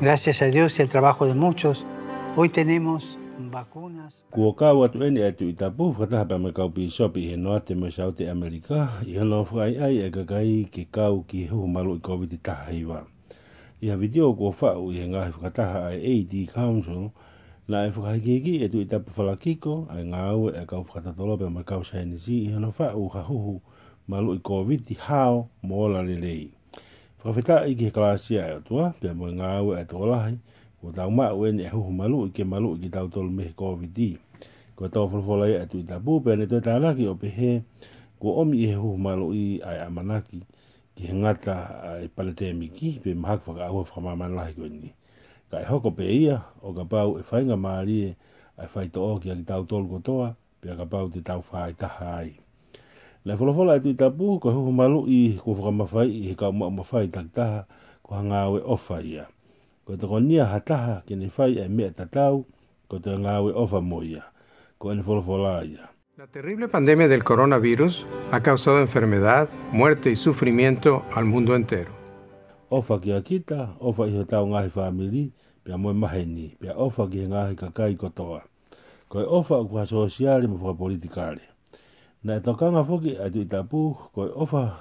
Gracias a Dios y al trabajo de muchos, hoy tenemos vacunas. Cuocawa tu ene atu i tapu, whataha pa me kaupi sopi he noa te mai sao te i hano whai ai e ke kau ki hu malu i COVID taha iwa. I a video ko whau i he ngahi whakataha ai AD Council, na e ki e tu i tapu whalakiko, ai ngā e kau whakatatolo pe mai kau sainisi i hano whau ha huhu malu i COVID hao mōla lelei. Profeta i ke kalaasia e otua, pia mo ngā au e tō lahi, ko tau mā uen e huhu malu i ke malu i ki tau tolu mehe COVID-19. Ko tau wholwhola e atu i tapu, pia ne tue tānaki o pehe, ko omi e huhu malu i ai amanaki ki he ngata e paletemi ki, pia mahaku whaka ahua whamaman lahi koe ni. Ka e hoko pe ia, o ka pau e whainga maari e, ai whaito o ki a ki tau tolu kotoa, pia ka pau te tau whaitaha ai. Tahai. Lai whalawhala e tui tapu, ko huhu malu i ko whakamawhai i he kau maamawhai taktaha ko hangawe ofa ia. Ko te konia hataha ki ne whai e mea tatau ko te hangawe ofa mo ia. Ko ene whalawhala ia. La terrible pandemia del coronavirus ha causado enfermedad, muerte y sufrimiento al mundo entero. Ofa ki akita, ofa i he tau ngahi whamiri, pia moe maheni, pia ofa ki he ngahi kakai kotoa. Ko e ofa ku hasoasiari mo whakapolitikare. Na e tokanga fuki a tui tapu koi ofa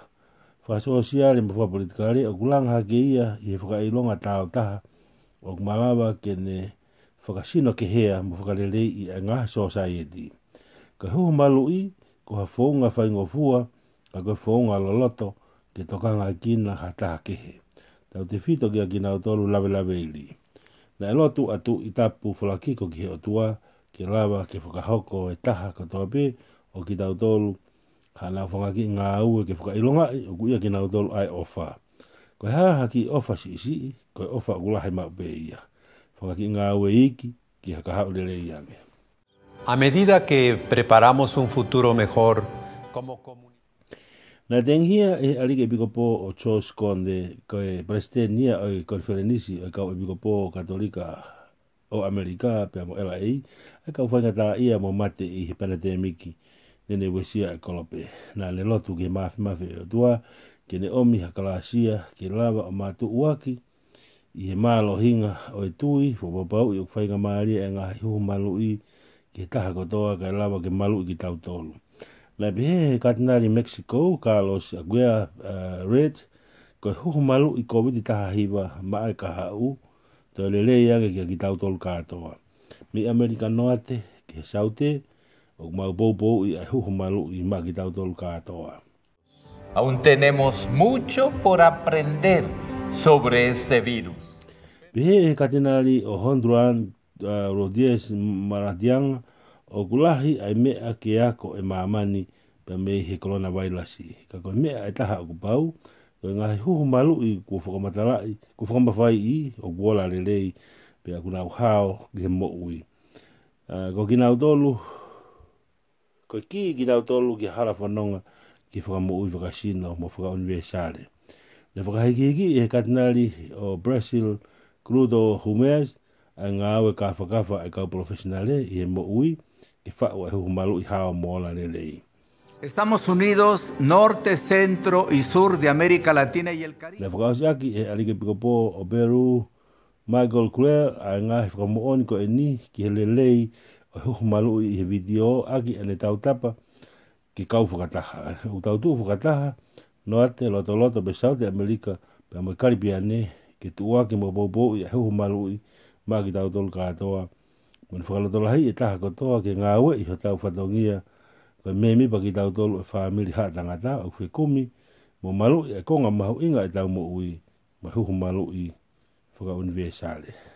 whaasoa sia le mawha politikare o kulanga hake ia i he whaka ilonga tāo taha o kumalawa ke ne sino ke hea mo whakarele i a ngaha sosa i eti. Ka huu malu i ko ha whaunga whaingo fua a ko whaunga loloto ke tokanga a kina ha taha ke he. Tau te whito ki a kina o tolu lawe lawe i li. Na e lotu atu i tapu whalakiko ki he otua ke lawa ke whakahoko e taha katoa pēr o ki tau tolu, ka nau whangaki ngā ua e ke whakailonga i o kuia ki nga tolu ai ofa. Ko ha ha ki ofa si isi, ko ofa o kulahe mau pē ia. ki ngā ua e iki, ki haka hau lele i ame. A medida que preparamos un futuro mejor como comunidad. Nā tenghia e arike e pikopō o Chos Konde, ko e Brestenia o e Konferenisi o e kau e pikopō Katolika o Amerika pe amo ela ei, e kau whaingata ia mo mate i he panatea nene wesia e kolope. Nā le lotu ke mawhi mawhi e otua, ke ne omi hakalasia, ke lava o mātu uaki, i he mālo hinga o e tui, fō papau i okwhainga maari e ngā hihu malu i, ke taha kotoa ke lava ke malu i ki tau tolu. Nā pihe he katinari Mexico, Carlos Aguera uh, Red, ko e huhu malu i COVID i taha hiva ma e kaha u, tō le leia ke ki tau tolu kātoa. Mi Amerika noate, ke saute, ke saute, o mau bobo y humalu y maquitao todo toa. Aún tenemos mucho por aprender sobre este virus. Bihe catenari o hondruan rodies maradian o kulahi ai me akea ko e mamani pe me he coronavirus ka me taha pau ko malu i ko fokamatala i fai, fokamafai o bola lelei pe aku hao ui Ko ki ki tau tolu ki hara whanonga ki whakamu ui whakasino mo whakauniversale. Na whakahikiki e katinari o Brazil Crudo Humez a ngā awe ka whakawa e kau profesionale i e mo ui ki whao e humalu i hao mōla lelei. Estamos unidos norte, centro y sur de América Latina y el Caribe. Le whakaosiaki e alike pikopo o Peru, Michael Clare a ngā whakamuoni ko e ni ki he lelei hoho malu i he video aki ane tau tapa ki kau whakataha. O tau tu whakataha, no ate loto loto pe saute Amerika pe amai karipi ane ke tuwa ki mo bobo i hoho malu i ma ki tau tolu katoa. Mwini whakaloto lahi e taha kotoa ke ngāwe i ho tau whatongia pe memi pa ki tau tolu e whaamili haa tangata au whi kumi mo malu i e konga mahu inga i e tau mo ui ma hoho malu i whaka universale. Mwini